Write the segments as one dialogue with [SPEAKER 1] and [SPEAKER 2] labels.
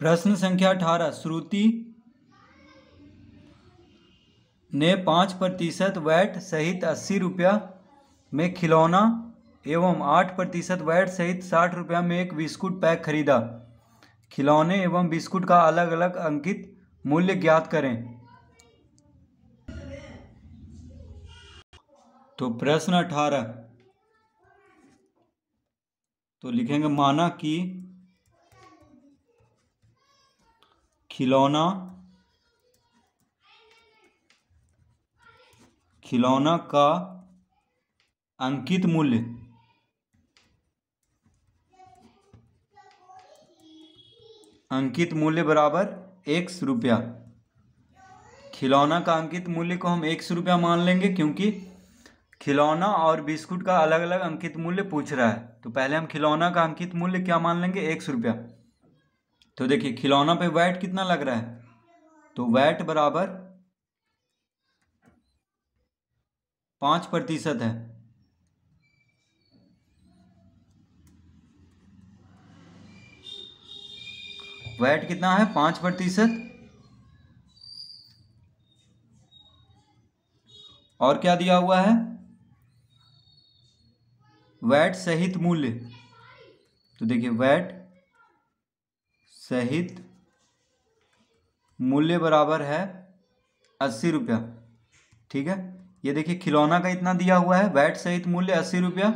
[SPEAKER 1] प्रश्न संख्या अठारह श्रुति ने पाँच प्रतिशत वैट सहित अस्सी रुपया में खिलौना एवं आठ प्रतिशत वैट सहित साठ रुपया में एक बिस्कुट पैक खरीदा खिलौने एवं बिस्कुट का अलग अलग अंकित मूल्य ज्ञात करें तो प्रश्न अठारह तो लिखेंगे माना कि खिलौना खिलौना का अंकित मूल्य अंकित मूल्य बराबर सौ रुपया खिलौना का अंकित मूल्य को हम सौ रुपया मान लेंगे क्योंकि खिलौना और बिस्कुट का अलग अलग अंकित मूल्य पूछ रहा है तो पहले हम खिलौना का अंकित मूल्य क्या मान लेंगे सौ रुपया तो देखिए खिलौना पे वैट कितना लग रहा है तो वैट बराबर पांच प्रतिशत है वैट कितना है पांच प्रतिशत और क्या दिया हुआ है वैट सहित मूल्य तो देखिए वैट सहित मूल्य बराबर है अस्सी रुपया ठीक है ये देखिए खिलौना का इतना दिया हुआ है वैट सहित मूल्य अस्सी रुपया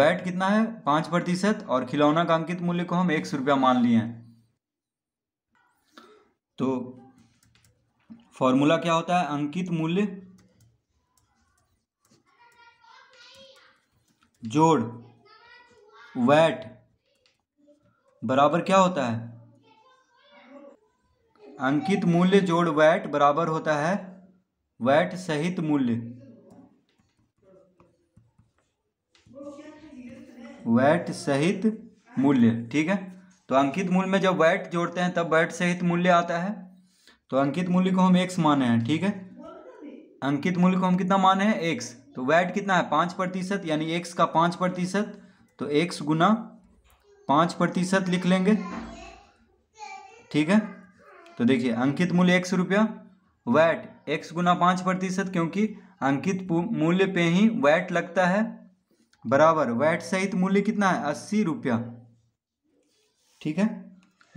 [SPEAKER 1] वैट कितना है पाँच प्रतिशत और खिलौना का अंकित मूल्य को हम एक सौ रुपया मान लिए हैं तो फॉर्मूला क्या होता है अंकित मूल्य जोड़ वैट बराबर क्या होता है अंकित मूल्य जोड़ वैट बराबर होता है वैट सहित मूल्य वैट सहित मूल्य ठीक है तो अंकित मूल्य में जब वैट जोड़ते हैं तब वैट सहित मूल्य आता है तो अंकित मूल्य को हम एक्स माने हैं ठीक है अंकित मूल्य को हम कितना माने हैं एक्स तो वैट कितना है पांच प्रतिशत यानी एक्स का पांच प्रतिशत तो एक्स गुना पाँच प्रतिशत लिख लेंगे ठीक है तो देखिए अंकित मूल्य एक सौ रुपया वैट एक्स गुना पाँच प्रतिशत क्योंकि अंकित मूल्य पे ही वैट लगता है बराबर वैट सहित मूल्य कितना है अस्सी रुपया ठीक है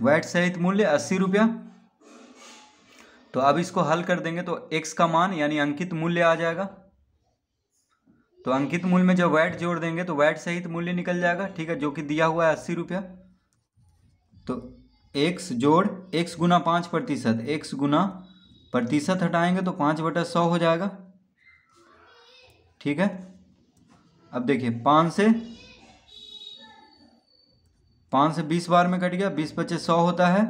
[SPEAKER 1] वैट सहित मूल्य अस्सी रुपया तो अब इसको हल कर देंगे तो एक्स का मान यानी अंकित मूल्य आ जाएगा तो अंकित मूल्य में जब वैट जोड़ देंगे तो वैट सहित मूल्य निकल जाएगा ठीक है जो कि दिया हुआ है अस्सी रुपया तो एक्स जोड़ एक्स गुना पाँच प्रतिशत एक्स गुना प्रतिशत हटाएंगे तो पाँच बटा सौ हो जाएगा ठीक है अब देखिए पाँच से पाँच से बीस बार में कट गया बीस पच्चीस सौ होता है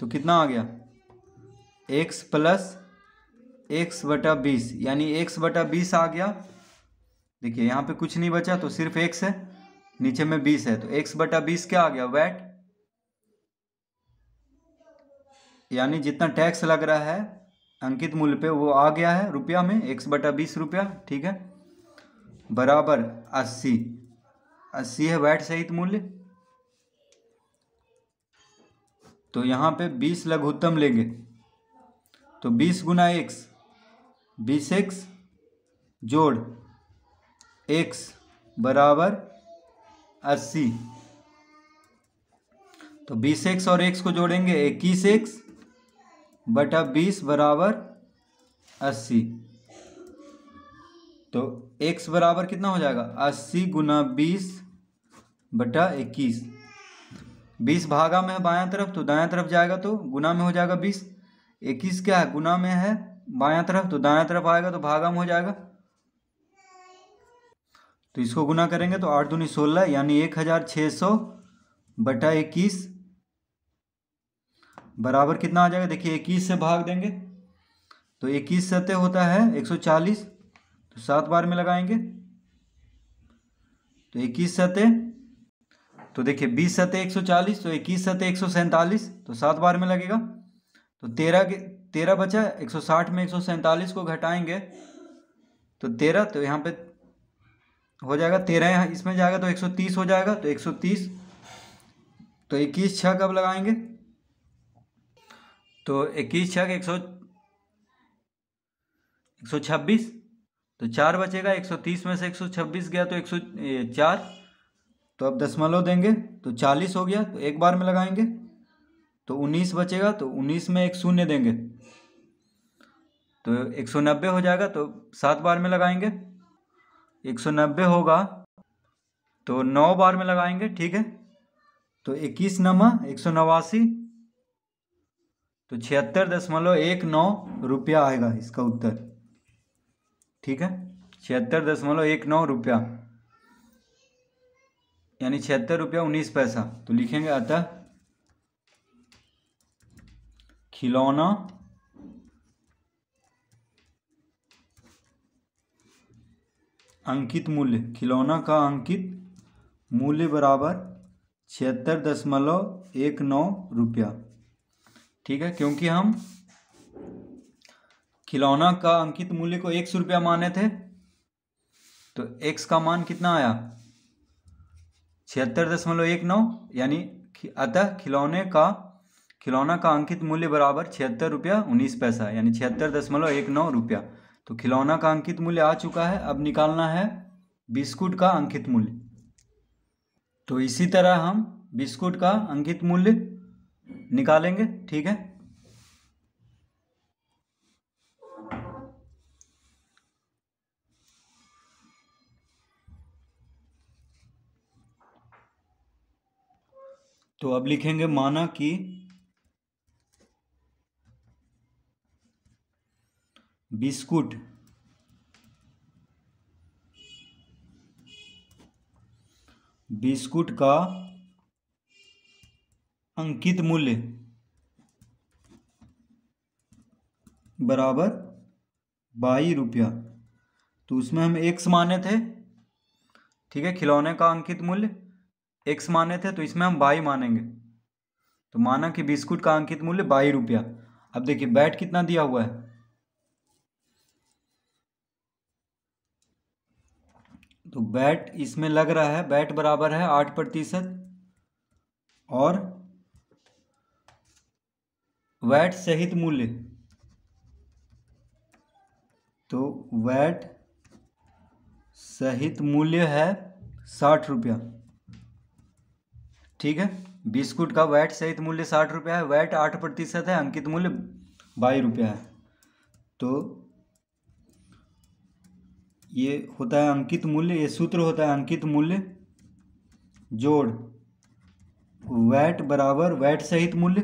[SPEAKER 1] तो कितना आ गया एक्स प्लस एक्स बटा बीस यानी एक्स बटा बीस आ गया देखिए यहाँ पे कुछ नहीं बचा तो सिर्फ एक्स है नीचे में बीस है तो एक्स बटा बीस क्या आ गया वैट यानी जितना टैक्स लग रहा है अंकित मूल्य पे वो आ गया है रुपया में एक्स बटा बीस रुपया ठीक है बराबर अस्सी अस्सी है वैट सहित मूल्य तो यहाँ पे बीस लघुत्तम लेंगे तो बीस गुना एक्स बीस एक्स जोड़ एक्स बराबर अस्सी तो बीस एक्स और एक्स को जोड़ेंगे इक्कीस एक्स बटा बीस बराबर अस्सी तो एक्स बराबर कितना हो जाएगा अस्सी गुना बीस बटा इक्कीस बीस भागा में है बायां तरफ तो दायां तरफ जाएगा तो गुना में हो जाएगा बीस इक्कीस क्या है गुना में है बायां तरफ तो दायां तरफ आएगा तो भागम हो जाएगा तो इसको गुना करेंगे तो आठ दूनी सोलह यानी एक हज़ार छः सौ बटा इक्कीस बराबर कितना आ जाएगा देखिए इक्कीस से भाग देंगे तो इक्कीस सत्य होता है एक सौ चालीस तो सात बार में लगाएंगे तो इक्कीस सत्य तो देखिए बीस सत्य एक सौ चालीस तो इक्कीस सत्य एक सौ सैंतालीस तो सात बार में लगेगा तो तेरह के तेरह बचा एक सौ साठ में एक सौ सैंतालीस को घटाएंगे तो तेरह तो यहाँ पे हो जाएगा तेरह यहाँ इसमें जाएगा तो एक सौ तीस हो जाएगा तो एक सौ तीस तो इक्कीस छः कब लगाएंगे तो इक्कीस छः एक सौ एक सौ छब्बीस तो चार बचेगा एक सौ तीस में से एक सौ छब्बीस गया तो एक सौ चार तो अब दसमलव देंगे तो चालीस हो गया तो एक बार में लगाएंगे तो उन्नीस बचेगा तो उन्नीस में एक शून्य देंगे तो एक सौ नब्बे हो जाएगा तो सात बार में लगाएंगे एक सौ नब्बे होगा तो नौ बार में लगाएंगे ठीक है तो इक्कीस नमा एक सौ नवासी तो छिहत्तर दशमलव एक नौ रुपया आएगा इसका उत्तर ठीक है छिहत्तर दशमलव एक नौ रुपया यानी छिहत्तर रुपया उन्नीस पैसा तो लिखेंगे अतः खिलौना अंकित मूल्य खिलौना का अंकित मूल्य बराबर छिहत्तर दशमलव एक नौ रुपया ठीक है क्योंकि हम खिलौना का अंकित मूल्य को एक सौ रुपया माने थे तो एक्स का मान कितना आया छिहत्तर दशमलव एक नौ यानी अतः खिलौने का खिलौना का अंकित मूल्य बराबर छिहत्तर रुपया उन्नीस पैसा यानी छिहत्तर दशमलव एक नौ रुपया तो खिलौना का अंकित मूल्य आ चुका है अब निकालना है बिस्कुट का अंकित मूल्य तो इसी तरह हम बिस्कुट का अंकित मूल्य निकालेंगे ठीक है तो अब लिखेंगे माना कि बिस्कुट बिस्कुट का अंकित मूल्य बराबर बाई रुपया तो उसमें हम एक्स माने थे ठीक है खिलौने का अंकित मूल्य एक्स माने थे तो इसमें हम बाई मानेंगे तो माना कि बिस्कुट का अंकित मूल्य बाई रुपया अब देखिए बैट कितना दिया हुआ है तो बैट इसमें लग रहा है बैट बराबर है आठ प्रतिशत और वैट सहित मूल्य तो वैट सहित मूल्य है साठ रुपया ठीक है बिस्कुट का वैट सहित मूल्य साठ रुपया है वैट आठ प्रतिशत है अंकित मूल्य बाई रुपया है तो ये होता है अंकित मूल्य ये सूत्र होता है अंकित मूल्य जोड़ वैट बराबर वैट सहित मूल्य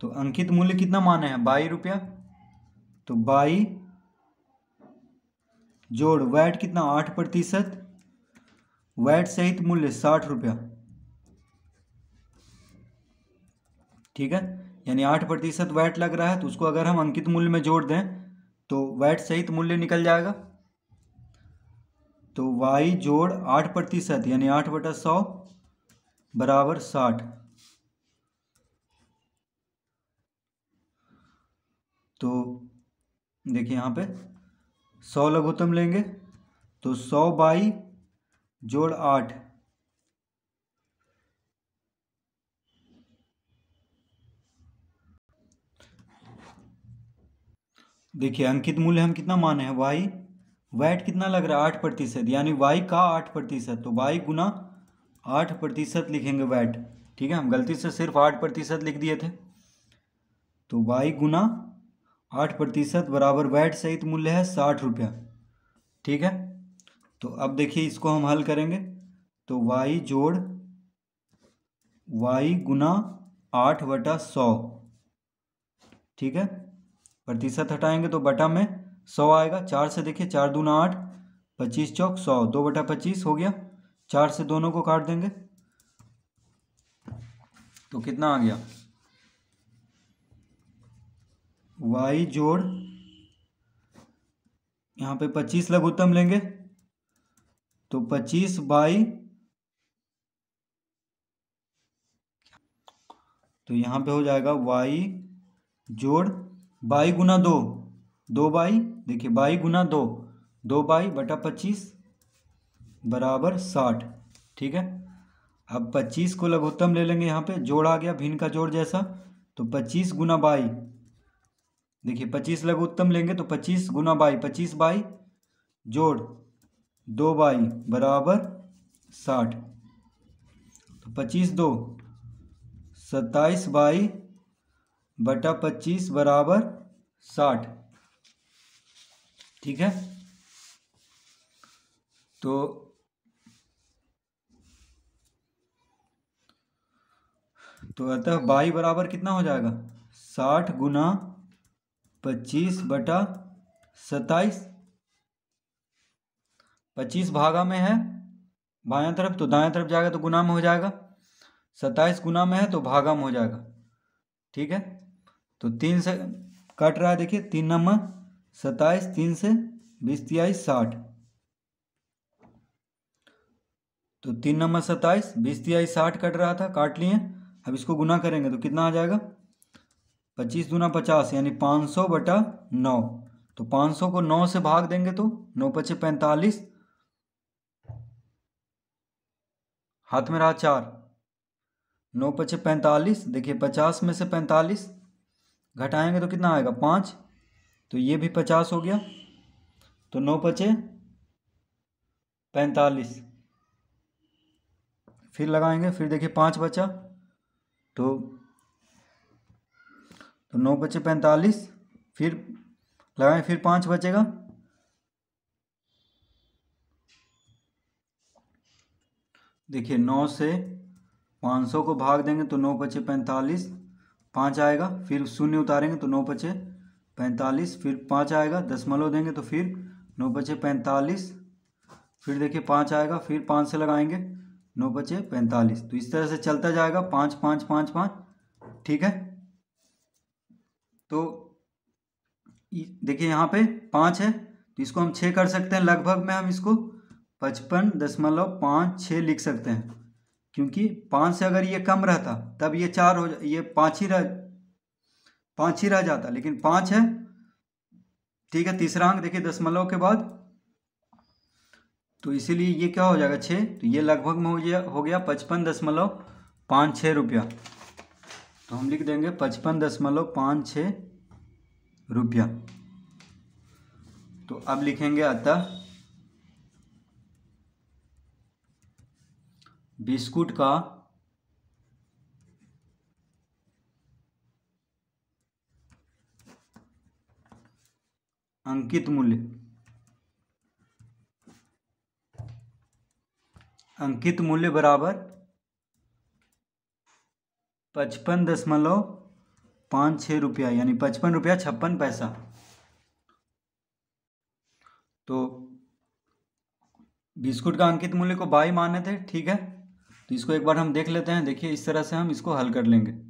[SPEAKER 1] तो अंकित मूल्य कितना माने है बाई रुपया तो बाई जोड़ वैट कितना आठ प्रतिशत वैट सहित मूल्य साठ रुपया ठीक है यानी आठ प्रतिशत वैट लग रहा है तो उसको अगर हम अंकित मूल्य में जोड़ दें तो वैट सहित मूल्य निकल जाएगा तो वाई जोड़ आठ प्रतिशत यानी आठ बटा सौ बराबर साठ तो देखिए यहाँ पे सौ लघुत्तम लेंगे तो सौ बाई जोड़ आठ देखिए अंकित मूल्य हम कितना माने हैं वाई वैट कितना लग रहा है आठ प्रतिशत यानी वाई का आठ प्रतिशत तो वाई गुना आठ प्रतिशत लिखेंगे वैट ठीक है हम गलती से सिर्फ आठ प्रतिशत लिख दिए थे तो वाई गुना आठ प्रतिशत बराबर वैट सहित मूल्य है साठ रुपया ठीक है तो अब देखिए इसको हम हल करेंगे तो वाई जोड़ वाई गुना आठ बटा सौ ठीक है प्रतिशत हटाएंगे तो बटा में सौ आएगा चार से देखिए चार दूना आठ पच्चीस चौक सौ दो बटा पच्चीस हो गया चार से दोनों को काट देंगे तो कितना आ गया वाई जोड़ यहाँ पे पच्चीस लघुत्तम लेंगे तो पच्चीस बाई तो यहाँ पे हो जाएगा वाई जोड़ बाई गुना दो दो बाई देखिए बाई गुना दो दो बाई बटा पच्चीस बराबर साठ ठीक है अब पच्चीस को लघुत्तम ले लेंगे यहाँ पे जोड़ आ गया भिन्न का जोड़ जैसा तो पच्चीस गुना बाई देखिए पच्चीस लघुत्तम लेंगे तो पच्चीस गुना बाई पच्चीस बाई जोड़ दो बाई बराबर साठ तो पच्चीस दो सत्ताईस बाई बटा पच्चीस बराबर साठ ठीक है तो तो अतः बाई बराबर कितना हो जाएगा साठ गुना पच्चीस बटा सत्ताईस पच्चीस भागा में है बाया तरफ तो दाया तरफ जाएगा तो गुना में हो जाएगा सत्ताईस गुना में है तो भागा में हो जाएगा ठीक है तो तीन से कट रहा है देखिए तीन नंबर सताइस तीन से बीस तिहाई साठ तो तीन नंबर सताइस बीस तिहाई साठ कट रहा था काट लिए अब इसको गुना करेंगे तो कितना आ जाएगा पच्चीस दूना पचास यानी पाँच सौ बटा नौ तो पाँच सौ को नौ से भाग देंगे तो नौ पचे पैंतालीस हाथ में रहा चार नौ पचे पैंतालीस देखिए पचास में से पैंतालीस घटाएंगे तो कितना आएगा पाँच तो ये भी पचास हो गया तो नौ पचे पैंतालीस फिर लगाएंगे फिर देखिए पाँच बचा तो तो नौ बचे पैंतालीस फिर लगाएं फिर पाँच बचेगा देखिए नौ से पाँच सौ को भाग देंगे तो नौ बचे पैंतालीस पाँच आएगा फिर शून्य उतारेंगे तो नौ पचे पैंतालीस फिर पाँच आएगा दसमलव देंगे तो फिर नौ पचे पैंतालीस फिर देखिए पाँच आएगा फिर पाँच से लगाएंगे नौ पचे पैंतालीस तो इस तरह से चलता जाएगा पाँच पाँच पाँच पाँच ठीक है तो देखिए यहाँ पे पाँच है तो इसको हम छः कर सकते हैं लगभग में हम इसको पचपन दशमलव पाँच छः लिख सकते हैं क्योंकि पाँच से अगर ये कम रहता तब ये चार हो ये पाँच ही रह पाँच ही रह जाता लेकिन पाँच है ठीक है तीसरा अंक देखिए दशमलव के बाद तो इसीलिए ये क्या हो जाएगा छः तो ये लगभग में हो गया हो गया पचपन दशमलव पाँच छः रुपया तो हम लिख देंगे पचपन दशमलव पाँच छः रुपया तो अब लिखेंगे अतः बिस्कुट का अंकित मूल्य अंकित मूल्य बराबर पचपन दशमलव पाँच छः रुपया यानी पचपन रुपया छप्पन पैसा तो बिस्कुट का अंकित मूल्य को बाई माने थे ठीक है तो इसको एक बार हम देख लेते हैं देखिए इस तरह से हम इसको हल कर लेंगे